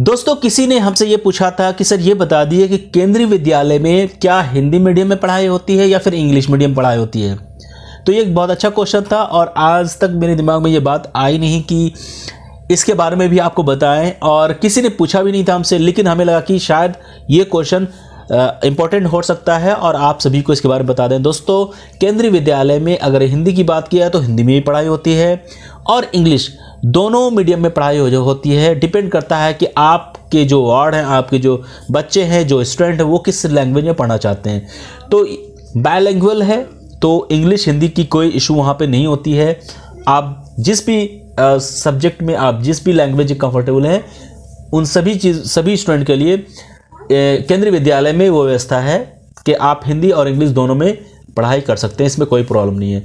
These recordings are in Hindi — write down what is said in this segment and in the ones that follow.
दोस्तों किसी ने हमसे ये पूछा था कि सर ये बता दिए कि केंद्रीय विद्यालय में क्या हिंदी मीडियम में पढ़ाई होती है या फिर इंग्लिश मीडियम पढ़ाई होती है तो ये एक बहुत अच्छा क्वेश्चन था और आज तक मेरे दिमाग में ये बात आई नहीं कि इसके बारे में भी आपको बताएं और किसी ने पूछा भी नहीं था हमसे लेकिन हमें लगा कि शायद ये क्वेश्चन इम्पॉर्टेंट हो सकता है और आप सभी को इसके बारे में बता दें दोस्तों केंद्रीय विद्यालय में अगर हिंदी की बात किया तो हिंदी में भी पढ़ाई होती है और इंग्लिश दोनों मीडियम में पढ़ाई हो होती है डिपेंड करता है कि आपके जो वार्ड हैं आपके जो बच्चे हैं जो स्टूडेंट हैं वो किस लैंग्वेज में पढ़ना चाहते हैं तो बायलैंग्वल है तो इंग्लिश हिंदी की कोई इशू वहाँ पर नहीं होती है आप जिस भी सब्जेक्ट में आप जिस भी लैंग्वेज कंफर्टेबल हैं उन सभी चीज़ सभी स्टूडेंट के लिए केंद्रीय विद्यालय में वो व्यवस्था है कि आप हिंदी और इंग्लिश दोनों में पढ़ाई कर सकते हैं इसमें कोई प्रॉब्लम नहीं है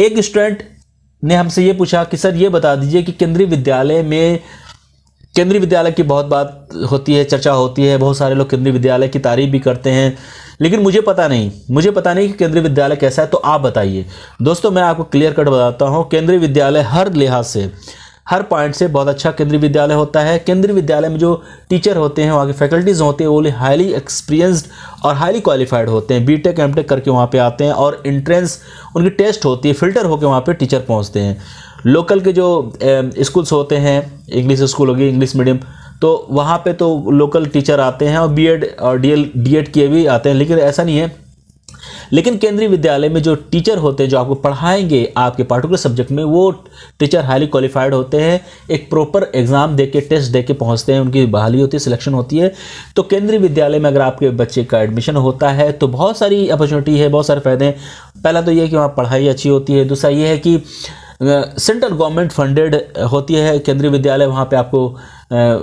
एक स्टूडेंट ने हमसे ये पूछा कि सर ये बता दीजिए कि केंद्रीय विद्यालय में केंद्रीय विद्यालय की बहुत बात होती है चर्चा होती है बहुत सारे लोग केंद्रीय विद्यालय की तारीफ भी करते हैं लेकिन मुझे पता नहीं मुझे पता नहीं कि केंद्रीय विद्यालय कैसा है तो आप बताइए दोस्तों मैं आपको क्लियर कट बताता हूँ केंद्रीय विद्यालय हर लिहाज से हर पॉइंट से बहुत अच्छा केंद्रीय विद्यालय होता है केंद्रीय विद्यालय में जो टीचर होते हैं वहाँ के फैकल्टीज़ होते हैं वो हाईली एक्सपीरियंस्ड और हाईली क्वालिफाइड होते हैं बी टेक एम टेक करके वहाँ पर आते हैं और इंट्रेंस उनकी टेस्ट होती है फिल्टर होकर वहाँ पर टीचर पहुँचते हैं लोकल के जो स्कूल्स होते हैं इंग्लिश स्कूल होगी इंग्लिश मीडियम तो वहाँ पर तो लोकल टीचर आते हैं और बी और डी डीएड किए भी आते हैं लेकिन ऐसा नहीं है लेकिन केंद्रीय विद्यालय में जो टीचर होते हैं जो आपको पढ़ाएंगे आपके पार्टिकुलर सब्जेक्ट में वो टीचर हाईली क्वालिफाइड होते हैं एक प्रॉपर एग्ज़ाम दे के टेस्ट दे के पहुँचते हैं उनकी बहाली होती है सिलेक्शन होती है तो केंद्रीय विद्यालय में अगर आपके बच्चे का एडमिशन होता है तो बहुत सारी अपॉर्चुनिटी है बहुत सारे फ़ायदे हैं पहला तो ये कि वहाँ पढ़ाई अच्छी होती है दूसरा ये है कि सेंट्रल गवर्नमेंट फंडेड होती है केंद्रीय विद्यालय वहाँ पे आपको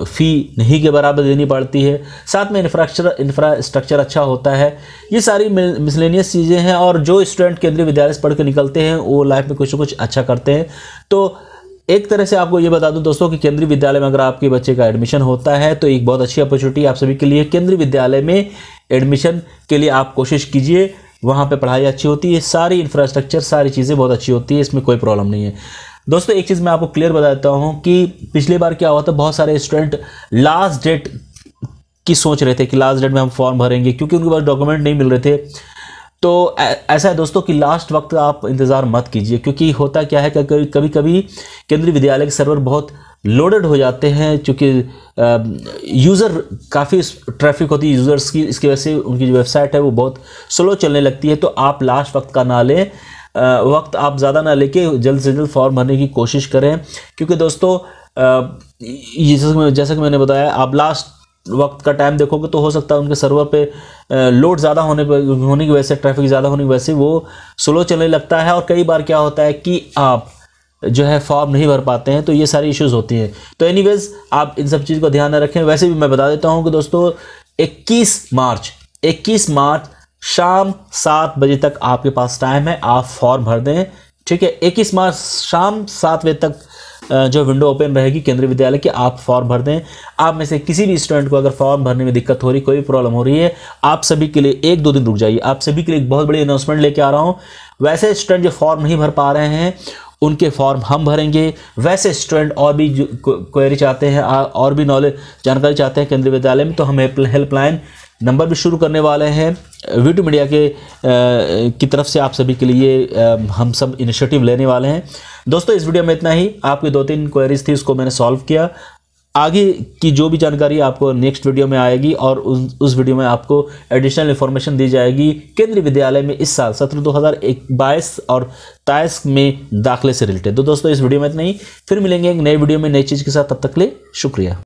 फ़ी नहीं के बराबर देनी पड़ती है साथ में इंफ्रास्ट्रक्चर इंफ्रास्ट्रक्चर अच्छा होता है ये सारी मिसलेनियस चीज़ें हैं और जो स्टूडेंट केंद्रीय विद्यालय से पढ़ के निकलते हैं वो लाइफ में कुछ ना कुछ अच्छा करते हैं तो एक तरह से आपको ये बता दूं दोस्तों कि केंद्रीय विद्यालय में अगर आपके बच्चे का एडमिशन होता है तो एक बहुत अच्छी अपॉर्चुनिटी आप सभी के लिए केंद्रीय विद्यालय में एडमिशन के लिए आप कोशिश कीजिए वहाँ पे पढ़ाई अच्छी होती है सारी इंफ्रास्ट्रक्चर सारी चीज़ें बहुत अच्छी होती है इसमें कोई प्रॉब्लम नहीं है दोस्तों एक चीज़ मैं आपको क्लियर बता देता हूँ कि पिछली बार क्या हुआ था बहुत सारे स्टूडेंट लास्ट डेट की सोच रहे थे कि लास्ट डेट में हम फॉर्म भरेंगे क्योंकि उनके पास डॉक्यूमेंट नहीं मिल रहे थे तो ऐसा है दोस्तों कि लास्ट वक्त आप इंतज़ार मत कीजिए क्योंकि होता क्या है कि कभी कभी केंद्रीय विद्यालय के सर्वर बहुत लोडेड हो जाते हैं चूँकि यूज़र काफ़ी ट्रैफिक होती है यूज़र्स की इसकी वजह से उनकी जो वेबसाइट है वो बहुत स्लो चलने लगती है तो आप लास्ट वक्त का ना लें वक्त आप ज़्यादा ना लेके जल्द से जल्द फॉर्म भरने की कोशिश करें क्योंकि दोस्तों जैसा कि मैंने बताया आप लास्ट वक्त का टाइम देखोगे तो हो सकता है उनके सर्वर पे लोड ज़्यादा होने पर होने की वजह से ट्रैफिक ज़्यादा होने की वजह से वो स्लो चलने लगता है और कई बार क्या होता है कि आप जो है फॉर्म नहीं भर पाते हैं तो ये सारी इश्यूज़ होती हैं तो एनीवेज़ आप इन सब चीज़ को ध्यान में रखें वैसे भी मैं बता देता हूँ कि दोस्तों इक्कीस मार्च इक्कीस मार्च शाम सात बजे तक आपके पास टाइम है आप फॉर्म भर दें ठीक है इक्कीस मार्च शाम सात बजे तक जो विंडो ओपन रहेगी केंद्रीय विद्यालय की आप फॉर्म भर दें आप में से किसी भी स्टूडेंट को अगर फॉर्म भरने में दिक्कत हो रही कोई प्रॉब्लम हो रही है आप सभी के लिए एक दो दिन रुक जाइए आप सभी के लिए एक बहुत बड़ी अनाउंसमेंट लेके आ रहा हूँ वैसे स्टूडेंट जो फॉर्म नहीं भर पा रहे हैं उनके फॉर्म हम भरेंगे वैसे स्टूडेंट और भी क्वेरी चाहते हैं और भी नॉलेज जानकारी चाहते हैं केंद्रीय विद्यालय में तो हम हेल्पलाइन नंबर भी शुरू करने वाले हैं वीटू मीडिया के आ, की तरफ से आप सभी के लिए आ, हम सब इनिशिएटिव लेने वाले हैं दोस्तों इस वीडियो में इतना ही आपकी दो तीन क्वेरीज थी उसको मैंने सॉल्व किया आगे की जो भी जानकारी आपको नेक्स्ट वीडियो में आएगी और उस उस वीडियो में आपको एडिशनल इन्फॉर्मेशन दी जाएगी केंद्रीय विद्यालय में इस साल सत्र दो हज़ार बाईस और तेईस में दाखिले से रिलेटेड तो दोस्तों इस वीडियो में इतना ही फिर मिलेंगे एक नए वीडियो में नई चीज़ के साथ तब तक ले शुक्रिया